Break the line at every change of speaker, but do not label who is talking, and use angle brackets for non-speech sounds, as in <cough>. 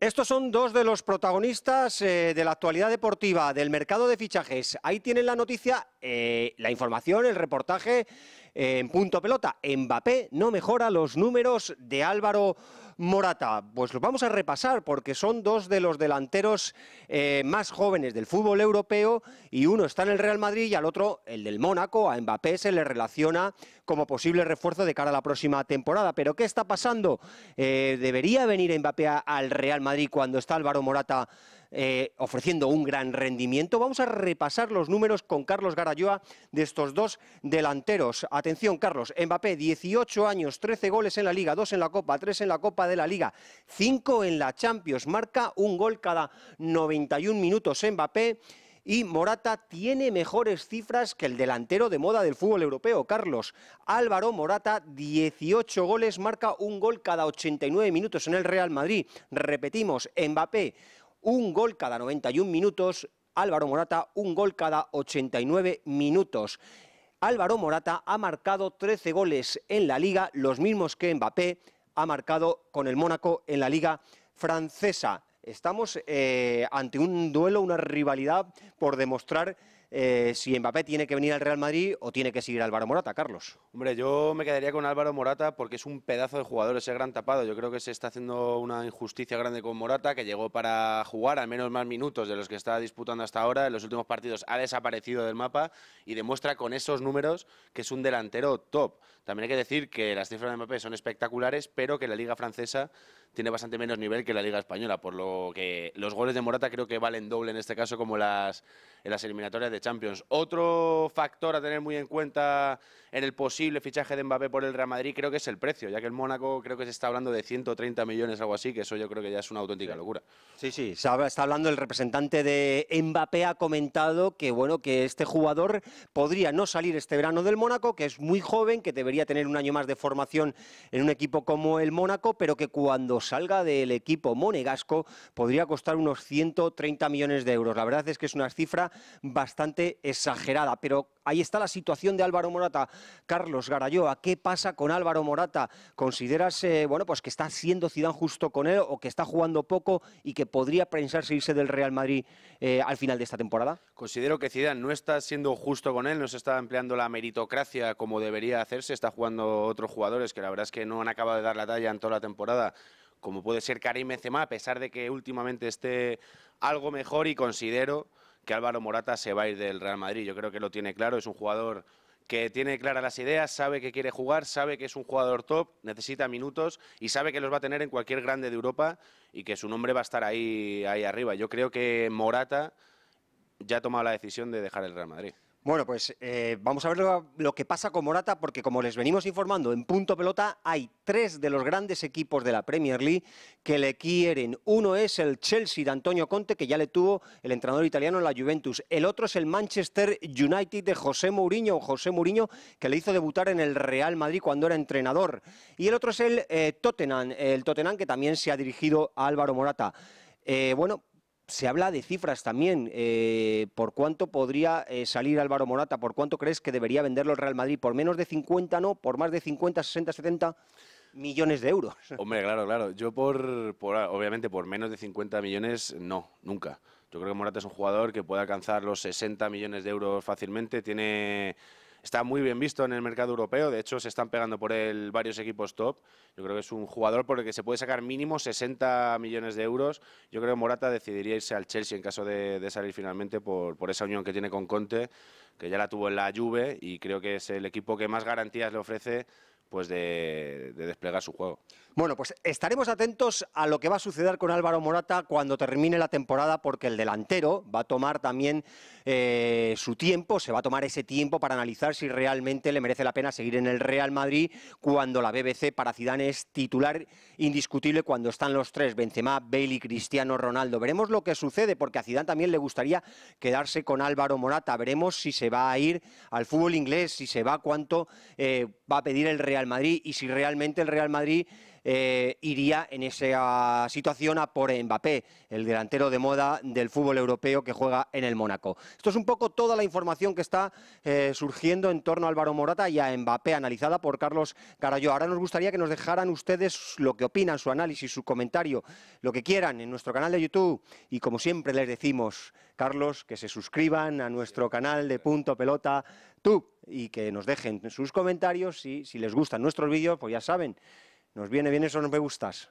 Estos son dos de los protagonistas eh, de la actualidad deportiva, del mercado de fichajes. Ahí tienen la noticia, eh, la información, el reportaje en punto pelota, Mbappé no mejora los números de Álvaro Morata. Pues los vamos a repasar porque son dos de los delanteros eh, más jóvenes del fútbol europeo y uno está en el Real Madrid y al otro el del Mónaco. A Mbappé se le relaciona como posible refuerzo de cara a la próxima temporada. Pero ¿qué está pasando? Eh, ¿Debería venir Mbappé al Real Madrid cuando está Álvaro Morata eh, ofreciendo un gran rendimiento. Vamos a repasar los números con Carlos Garayoa de estos dos delanteros. Atención, Carlos, Mbappé, 18 años, 13 goles en la Liga, 2 en la Copa, 3 en la Copa de la Liga, 5 en la Champions. Marca un gol cada 91 minutos Mbappé y Morata tiene mejores cifras que el delantero de moda del fútbol europeo, Carlos. Álvaro Morata, 18 goles, marca un gol cada 89 minutos en el Real Madrid. Repetimos, Mbappé, un gol cada 91 minutos, Álvaro Morata un gol cada 89 minutos. Álvaro Morata ha marcado 13 goles en la liga, los mismos que Mbappé ha marcado con el Mónaco en la liga francesa. Estamos eh, ante un duelo, una rivalidad por demostrar eh, si Mbappé tiene que venir al Real Madrid o tiene que seguir Álvaro Morata, Carlos.
Hombre, yo me quedaría con Álvaro Morata porque es un pedazo de jugador, ese gran tapado. Yo creo que se está haciendo una injusticia grande con Morata, que llegó para jugar al menos más minutos de los que está disputando hasta ahora. En los últimos partidos ha desaparecido del mapa y demuestra con esos números que es un delantero top. También hay que decir que las cifras de Mbappé son espectaculares, pero que la Liga Francesa tiene bastante menos nivel que la Liga Española, por lo que los goles de Morata creo que valen doble en este caso como las, en las eliminatorias de Champions. Otro factor a tener muy en cuenta en el posible fichaje de Mbappé por el Real Madrid creo que es el precio, ya que el Mónaco creo que se está hablando de 130 millones, algo así, que eso yo creo que
ya es una auténtica locura. Sí, sí, está hablando el representante de Mbappé, ha comentado que, bueno, que este jugador podría no salir este verano del Mónaco, que es muy joven, que debería tener un año más de formación en un equipo como el Mónaco, pero que cuando salga del equipo monegasco podría costar unos 130 millones de euros. La verdad es que es una cifra bastante exagerada. Pero ahí está la situación de Álvaro Morata. Carlos Garayoa, ¿qué pasa con Álvaro Morata? ¿Consideras bueno, pues que está siendo Zidane justo con él o que está jugando poco y que podría pensarse irse del Real Madrid eh, al final de esta temporada?
Considero que Zidane no está siendo justo con él, no se está empleando la meritocracia como debería hacerse, está jugando otros jugadores que la verdad es que no han acabado de dar la talla en toda la temporada como puede ser Karim Benzema, a pesar de que últimamente esté algo mejor y considero que Álvaro Morata se va a ir del Real Madrid. Yo creo que lo tiene claro, es un jugador que tiene claras las ideas, sabe que quiere jugar, sabe que es un jugador top, necesita minutos y sabe que los va a tener en cualquier grande de Europa y que su nombre va a estar ahí, ahí arriba. Yo creo que Morata ya ha tomado la decisión de dejar el
Real Madrid. Bueno, pues eh, vamos a ver lo, que pasa con Morata, porque como les venimos informando en punto pelota, hay tres de los grandes equipos de la Premier League que le quieren. Uno es el Chelsea de Antonio Conte, que ya le tuvo el entrenador italiano en la Juventus. El otro es el Manchester United de José Mourinho, José Mourinho que le hizo debutar en el Real Madrid cuando era entrenador. Y el otro es el eh, Tottenham, el Tottenham que también se ha dirigido a Álvaro Morata. Eh, bueno, se habla de cifras también. Eh, ¿Por cuánto podría eh, salir Álvaro Morata? ¿Por cuánto crees que debería venderlo el Real Madrid? ¿Por menos de 50 no? ¿Por más de 50, 60, 70? millones de euros.
<laughs> Hombre, claro, claro. Yo obviamente, por menos de 50 millones, no, nunca. Yo creo que Morata es un jugador que puede alcanzar los 60 millones de euros fácilmente. Tiene está muy bien visto en el mercado europeo, de hecho se están pegando por él varios equipos top. Yo creo que es un jugador por el que se puede sacar mínimo 60 millones de euros. Yo creo que Morata decidiría irse al Chelsea en caso de, salir finalmente por, por esa unión que tiene con Conte, que ya la tuvo en la Juve y creo que es el equipo que más garantías le ofrece
pues de, desplegar su juego. Bueno, pues estaremos atentos a lo que va a suceder con Álvaro Morata cuando termine la temporada, porque el delantero va a tomar también eh, su tiempo, se va a tomar ese tiempo para analizar si realmente le merece la pena seguir en el Real Madrid cuando la BBC para Zidane es titular indiscutible cuando están los tres, Benzema, Bale y Cristiano Ronaldo. Veremos lo que sucede, porque a Zidane también le gustaría quedarse con Álvaro Morata. Veremos si se va a ir al fútbol inglés, si se va, cuánto eh, va a pedir el Real Real Madrid y si realmente el Real Madrid eh, iría en esa situación a por Mbappé, el delantero de moda del fútbol europeo que juega en el Mónaco. Esto es un poco toda la información que está eh, surgiendo en torno a Álvaro Morata y a Mbappé, analizada por Carlos Carayo. Ahora nos gustaría que nos dejaran ustedes lo que opinan, su análisis, su comentario, lo que quieran en nuestro canal de YouTube. Y como siempre les decimos, Carlos, que se suscriban a nuestro canal de Punto Pelota Tube y que nos dejen sus comentarios y si les gustan nuestros vídeos, pues ya saben, nos viene bien eso, no me gustas.